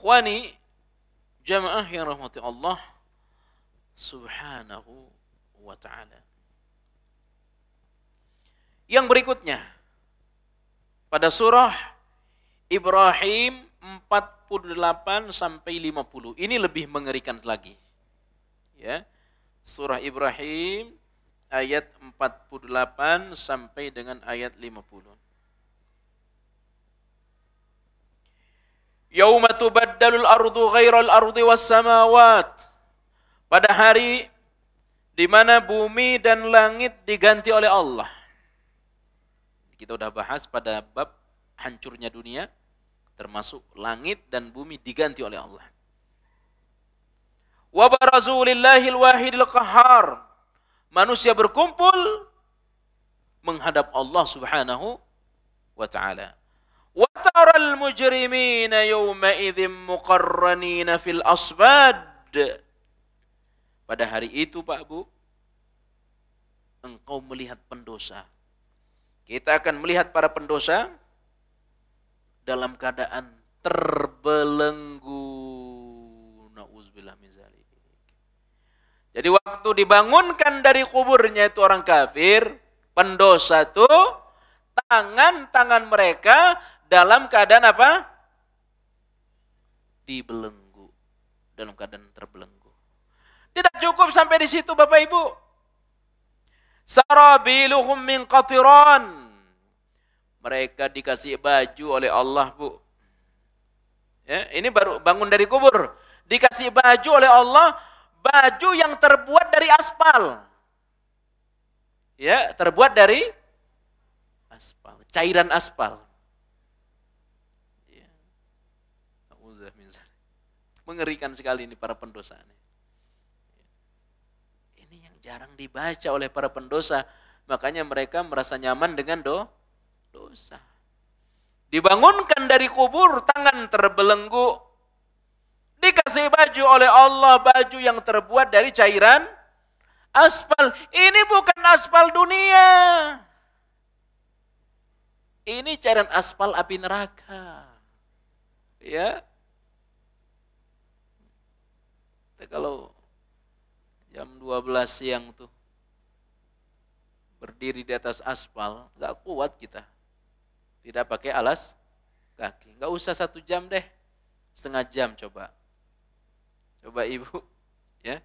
Ikhwani jamaah yang rahmati Allah subhanahu wa ta'ala. Yang berikutnya, pada surah Ibrahim 48 sampai 50. Ini lebih mengerikan lagi. Ya. Surah Ibrahim ayat 48 sampai dengan ayat 50. Yauma tubaddalul ardu ghairal ardi was samawat. Pada hari di mana bumi dan langit diganti oleh Allah. Kita sudah bahas pada bab hancurnya dunia termasuk langit dan bumi diganti oleh Allah. Wa barazu lillahil wahidil Manusia berkumpul menghadap Allah Subhanahu wa taala. Aral mujrimina yawma idzim muqarranina fil asbad. Pada hari itu Pak Bu, engkau melihat pendosa. Kita akan melihat para pendosa dalam keadaan terbelenggu. Nauzubillah Jadi waktu dibangunkan dari kuburnya itu orang kafir, pendosa itu tangan-tangan mereka dalam keadaan apa? Dibelenggu. Dalam keadaan terbelenggu. Tidak cukup sampai di situ Bapak Ibu. Sarabiluhum min qatiran. Mereka dikasih baju oleh Allah, Bu. Ya, ini baru bangun dari kubur. Dikasih baju oleh Allah, baju yang terbuat dari aspal. Ya, terbuat dari aspal, cairan aspal. Mengerikan sekali ini para pendosa. Ini yang jarang dibaca oleh para pendosa. Makanya mereka merasa nyaman dengan do, dosa. Dibangunkan dari kubur, tangan terbelenggu. Dikasih baju oleh Allah, baju yang terbuat dari cairan aspal. Ini bukan aspal dunia. Ini cairan aspal api neraka. Ya, kalau jam 12 siang tuh berdiri di atas aspal, nggak kuat kita. Tidak pakai alas kaki. Nggak usah satu jam deh, setengah jam coba. Coba ibu, ya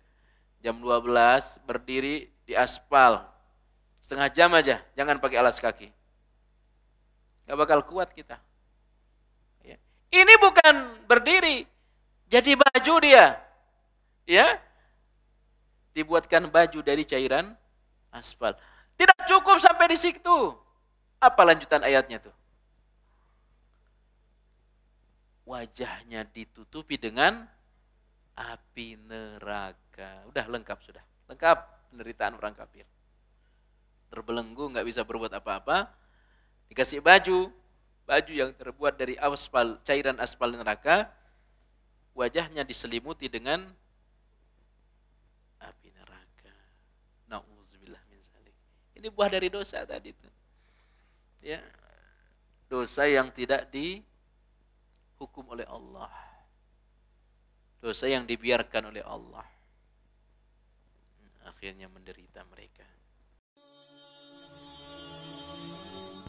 jam 12 berdiri di aspal. Setengah jam aja, jangan pakai alas kaki. Nggak bakal kuat kita. Ya. Ini bukan berdiri, jadi baju dia ya dibuatkan baju dari cairan aspal. Tidak cukup sampai di situ. Apa lanjutan ayatnya tuh? Wajahnya ditutupi dengan api neraka. Udah lengkap sudah. Lengkap penderitaan orang kafir. Terbelenggu nggak bisa berbuat apa-apa. Dikasih baju, baju yang terbuat dari aspal, cairan aspal neraka. Wajahnya diselimuti dengan Nauzubillah min zalik. Ini buah dari dosa tadi itu. Ya. Dosa yang tidak dihukum oleh Allah. Dosa yang dibiarkan oleh Allah. Akhirnya menderita mereka.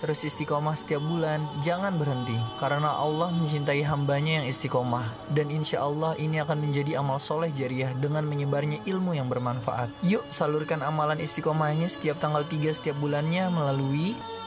Terus istiqomah setiap bulan, jangan berhenti. Karena Allah mencintai hambanya yang istiqomah. Dan insya Allah ini akan menjadi amal soleh jariah dengan menyebarnya ilmu yang bermanfaat. Yuk salurkan amalan istiqomahnya setiap tanggal 3 setiap bulannya melalui